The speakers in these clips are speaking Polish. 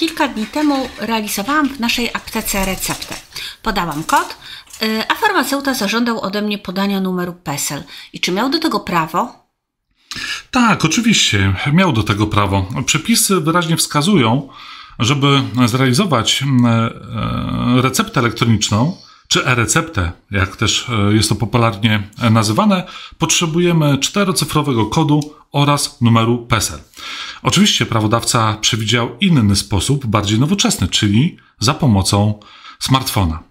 Kilka dni temu realizowałam w naszej aptece receptę. Podałam kod, y, a farmaceuta zażądał ode mnie podania numeru PESEL. I czy miał do tego prawo? Tak, oczywiście, miał do tego prawo. Przepisy wyraźnie wskazują, żeby zrealizować mm, e, e, receptę elektroniczną, czy e-receptę, jak też e, jest to popularnie nazywane, potrzebujemy czterocyfrowego kodu oraz numeru PESEL. Oczywiście prawodawca przewidział inny sposób, bardziej nowoczesny, czyli za pomocą smartfona.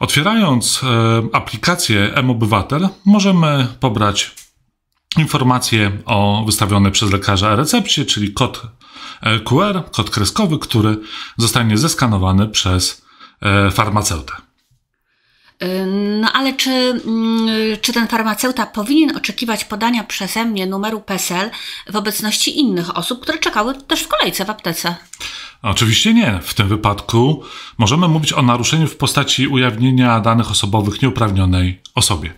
Otwierając e, aplikację M-Obywatel, możemy pobrać informacje o wystawionej przez lekarza recepcie, czyli kod e, QR, kod kreskowy, który zostanie zeskanowany przez farmaceutę. No ale czy, mm, czy ten farmaceuta powinien oczekiwać podania przeze mnie numeru PESEL w obecności innych osób, które czekały też w kolejce w aptece? Oczywiście nie. W tym wypadku możemy mówić o naruszeniu w postaci ujawnienia danych osobowych nieuprawnionej osobie.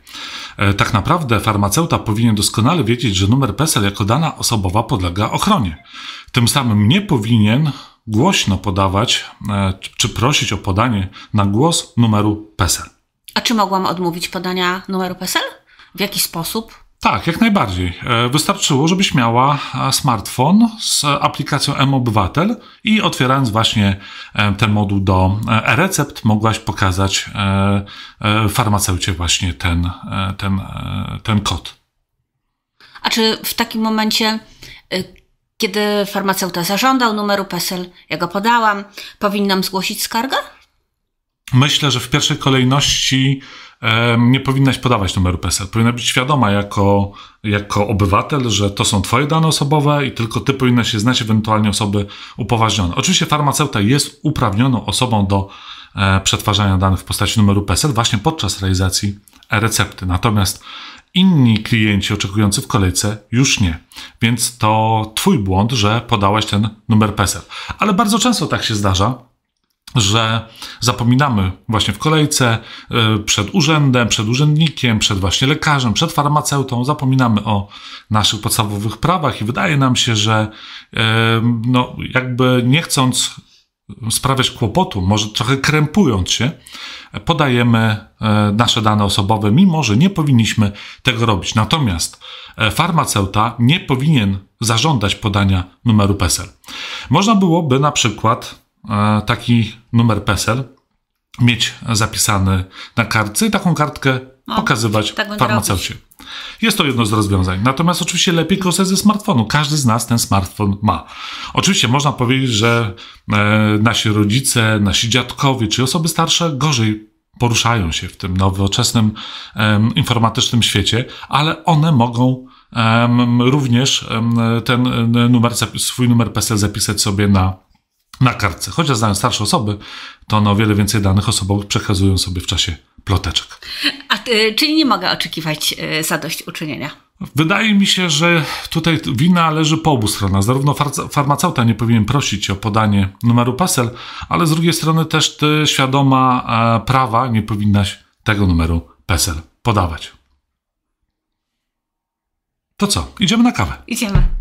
E, tak naprawdę farmaceuta powinien doskonale wiedzieć, że numer PESEL jako dana osobowa podlega ochronie. Tym samym nie powinien głośno podawać e, czy prosić o podanie na głos numeru PESEL. A czy mogłam odmówić podania numeru PESEL? W jaki sposób? Tak, jak najbardziej. E, wystarczyło, żebyś miała e, smartfon z aplikacją M-Obywatel i otwierając właśnie e, ten moduł do e-recept, mogłaś pokazać farmaceucie właśnie ten, ten, ten kod. A czy w takim momencie, kiedy farmaceuta zażądał numeru PESEL, ja go podałam, powinnam zgłosić skargę? myślę, że w pierwszej kolejności nie powinnaś podawać numeru PESEL. Powinna być świadoma jako, jako obywatel, że to są twoje dane osobowe i tylko ty powinna się znać ewentualnie osoby upoważnione. Oczywiście farmaceuta jest uprawnioną osobą do e, przetwarzania danych w postaci numeru PESEL właśnie podczas realizacji recepty. Natomiast inni klienci oczekujący w kolejce już nie. Więc to twój błąd, że podałeś ten numer PESEL. Ale bardzo często tak się zdarza, że zapominamy właśnie w kolejce e, przed urzędem, przed urzędnikiem, przed właśnie lekarzem, przed farmaceutą, zapominamy o naszych podstawowych prawach i wydaje nam się, że e, no, jakby nie chcąc sprawiać kłopotu, może trochę krępując się, podajemy e, nasze dane osobowe, mimo że nie powinniśmy tego robić. Natomiast farmaceuta nie powinien zażądać podania numeru PESEL. Można byłoby na przykład E, taki numer PESEL, mieć zapisany na kartce i taką kartkę o, no, pokazywać tak farmaceucie. Jest to jedno z rozwiązań. Natomiast oczywiście lepiej korzystać ze smartfonu. Każdy z nas ten smartfon ma. Oczywiście można powiedzieć, że e, nasi rodzice, nasi dziadkowie czy osoby starsze gorzej poruszają się w tym nowoczesnym e, informatycznym świecie, ale one mogą e, również ten numer, swój numer PESEL zapisać sobie na na kartce. Chociaż znają starsze osoby, to one o wiele więcej danych osobowych przekazują sobie w czasie ploteczek. A, ty, czyli nie mogę oczekiwać y, zadośćuczynienia. Wydaje mi się, że tutaj wina leży po obu stronach. Zarówno farmaceuta nie powinien prosić o podanie numeru PESEL, ale z drugiej strony też ty, świadoma e, prawa, nie powinnaś tego numeru PESEL podawać. To co? Idziemy na kawę. Idziemy.